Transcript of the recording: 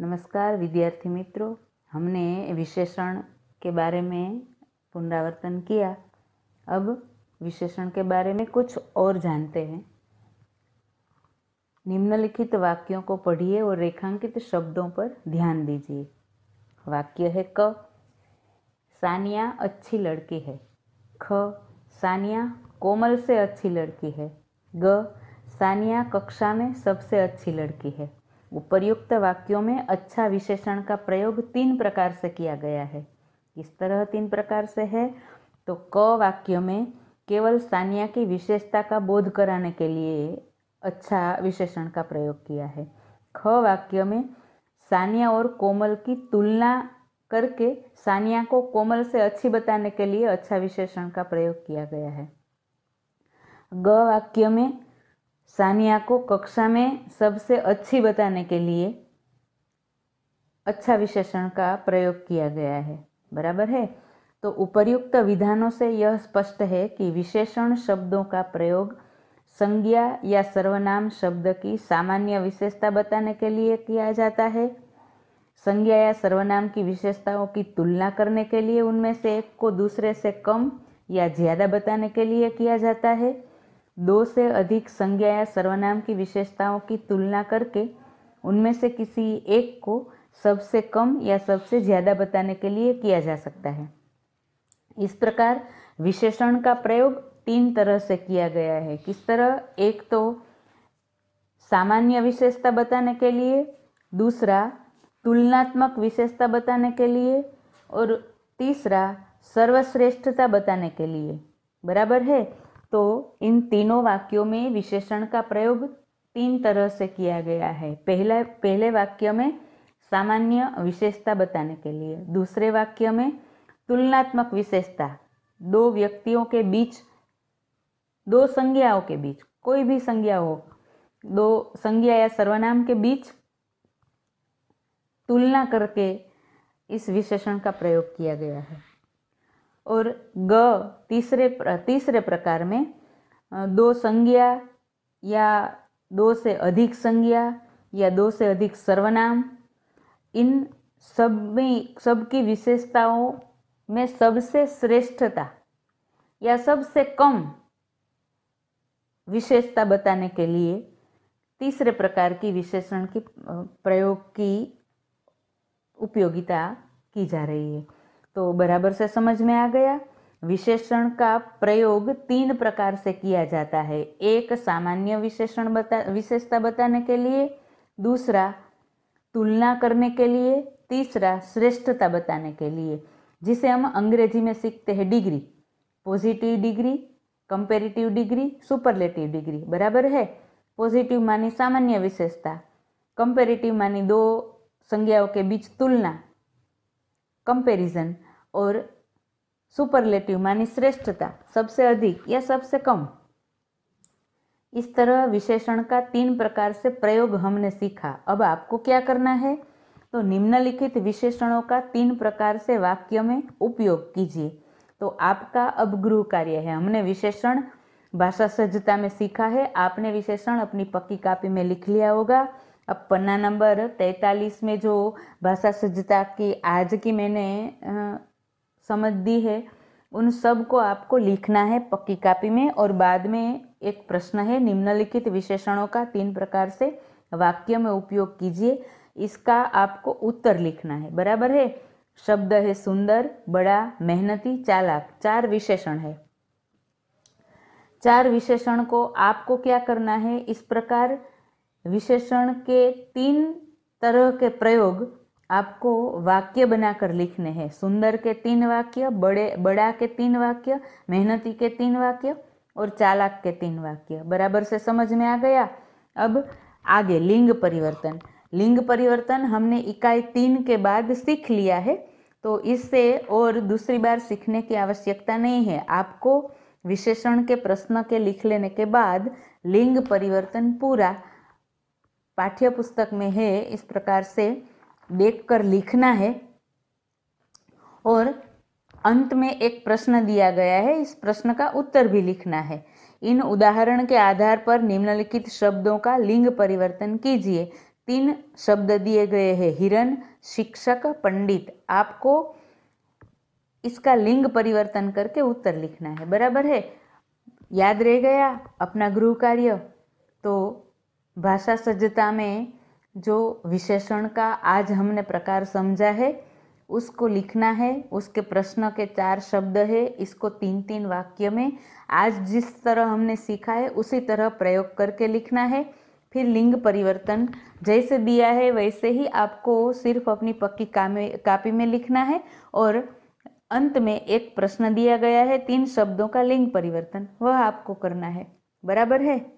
नमस्कार विद्यार्थी मित्रों हमने विशेषण के बारे में पुनरावर्तन किया अब विशेषण के बारे में कुछ और जानते हैं निम्नलिखित वाक्यों को पढ़िए और रेखांकित शब्दों पर ध्यान दीजिए वाक्य है क सानिया अच्छी लड़की है ख सानिया कोमल से अच्छी लड़की है ग सानिया कक्षा में सबसे अच्छी लड़की है उपर्युक्त वाक्यों में अच्छा विशेषण का प्रयोग तीन प्रकार से किया गया है किस तरह तीन प्रकार से है तो क वाक्य में केवल सानिया की विशेषता का बोध कराने के लिए अच्छा विशेषण का प्रयोग किया है ख वाक्य में सानिया और कोमल की तुलना करके सानिया को कोमल से अच्छी बताने के लिए अच्छा विशेषण का प्रयोग किया गया है ग वाक्य में सानिया को कक्षा में सबसे अच्छी बताने के लिए अच्छा विशेषण का प्रयोग किया गया है बराबर है तो उपर्युक्त विधानों से यह स्पष्ट है कि विशेषण शब्दों का प्रयोग संज्ञा या सर्वनाम शब्द की सामान्य विशेषता बताने के लिए किया जाता है संज्ञा या सर्वनाम की विशेषताओं की तुलना करने के लिए उनमें से एक को दूसरे से कम या ज़्यादा बताने के लिए किया जाता है दो से अधिक संज्ञा या सर्वनाम की विशेषताओं की तुलना करके उनमें से किसी एक को सबसे कम या सबसे ज़्यादा बताने के लिए किया जा सकता है इस प्रकार विशेषण का प्रयोग तीन तरह से किया गया है किस तरह एक तो सामान्य विशेषता बताने के लिए दूसरा तुलनात्मक विशेषता बताने के लिए और तीसरा सर्वश्रेष्ठता बताने के लिए बराबर है तो इन तीनों वाक्यों में विशेषण का प्रयोग तीन तरह से किया गया है पहला पहले वाक्य में सामान्य विशेषता बताने के लिए दूसरे वाक्य में तुलनात्मक विशेषता दो व्यक्तियों के बीच दो संज्ञाओं के बीच कोई भी संज्ञा हो दो संज्ञा या सर्वनाम के बीच तुलना करके इस विशेषण का प्रयोग किया गया है और ग तीसरे तीसरे प्रकार में दो संज्ञा या दो से अधिक संज्ञा या दो से अधिक सर्वनाम इन सब में सबकी विशेषताओं में सबसे श्रेष्ठता या सबसे कम विशेषता बताने के लिए तीसरे प्रकार की विशेषण की प्रयोग की उपयोगिता की जा रही है तो बराबर से समझ में आ गया विशेषण का प्रयोग तीन प्रकार से किया जाता है एक सामान्य विशेषण बता विशेषता बताने के लिए दूसरा तुलना करने के लिए तीसरा श्रेष्ठता बताने के लिए जिसे हम अंग्रेजी में सीखते हैं degree positive degree comparative degree superlative degree बराबर है पॉजिटिव मानी सामान्य विशेषता कंपेरेटिव मानी दो संज्ञाओं के बीच तुलना कंपेरिजन और सुपरलेटिव मानी श्रेष्ठता सबसे अधिक या सबसे कम इस तरह विशेषण का तीन प्रकार से प्रयोग हमने सीखा अब आपको क्या करना है तो निम्नलिखित विशेषणों का तीन प्रकार से वाक्य में उपयोग कीजिए तो आपका अब गृह कार्य है हमने विशेषण भाषा सज्जता में सीखा है आपने विशेषण अपनी पक्की कापी में लिख लिया होगा अब पन्ना नंबर तैतालीस में जो भाषा सज्जता की आज की मैंने समझ दी है उन सब को आपको लिखना है पक्की कापी में और बाद में एक प्रश्न है निम्नलिखित विशेषणों का तीन प्रकार से वाक्य में उपयोग कीजिए इसका आपको उत्तर लिखना है बराबर है शब्द है सुंदर बड़ा मेहनती चालाक चार विशेषण है चार विशेषण को आपको क्या करना है इस प्रकार विशेषण के तीन तरह के प्रयोग आपको वाक्य बनाकर लिखने हैं सुंदर के तीन वाक्य बड़े बड़ा के तीन वाक्य मेहनती के तीन वाक्य और चालाक के तीन वाक्य बराबर से समझ में आ गया अब आगे लिंग परिवर्तन लिंग परिवर्तन हमने इकाई तीन के बाद सीख लिया है तो इससे और दूसरी बार सीखने की आवश्यकता नहीं है आपको विशेषण के प्रश्न के लिख लेने के बाद लिंग परिवर्तन पूरा पाठ्यपुस्तक में है इस प्रकार से देख कर लिखना है और अंत में एक प्रश्न दिया गया है इस प्रश्न का उत्तर भी लिखना है इन उदाहरण के आधार पर निम्नलिखित शब्दों का लिंग परिवर्तन कीजिए तीन शब्द दिए गए हैं हिरन शिक्षक पंडित आपको इसका लिंग परिवर्तन करके उत्तर लिखना है बराबर है याद रह गया अपना गृह कार्य तो भाषा सज्जता में जो विशेषण का आज हमने प्रकार समझा है उसको लिखना है उसके प्रश्न के चार शब्द है इसको तीन तीन वाक्य में आज जिस तरह हमने सीखा है उसी तरह प्रयोग करके लिखना है फिर लिंग परिवर्तन जैसे दिया है वैसे ही आपको सिर्फ अपनी पक्की कापी में लिखना है और अंत में एक प्रश्न दिया गया है तीन शब्दों का लिंग परिवर्तन वह आपको करना है बराबर है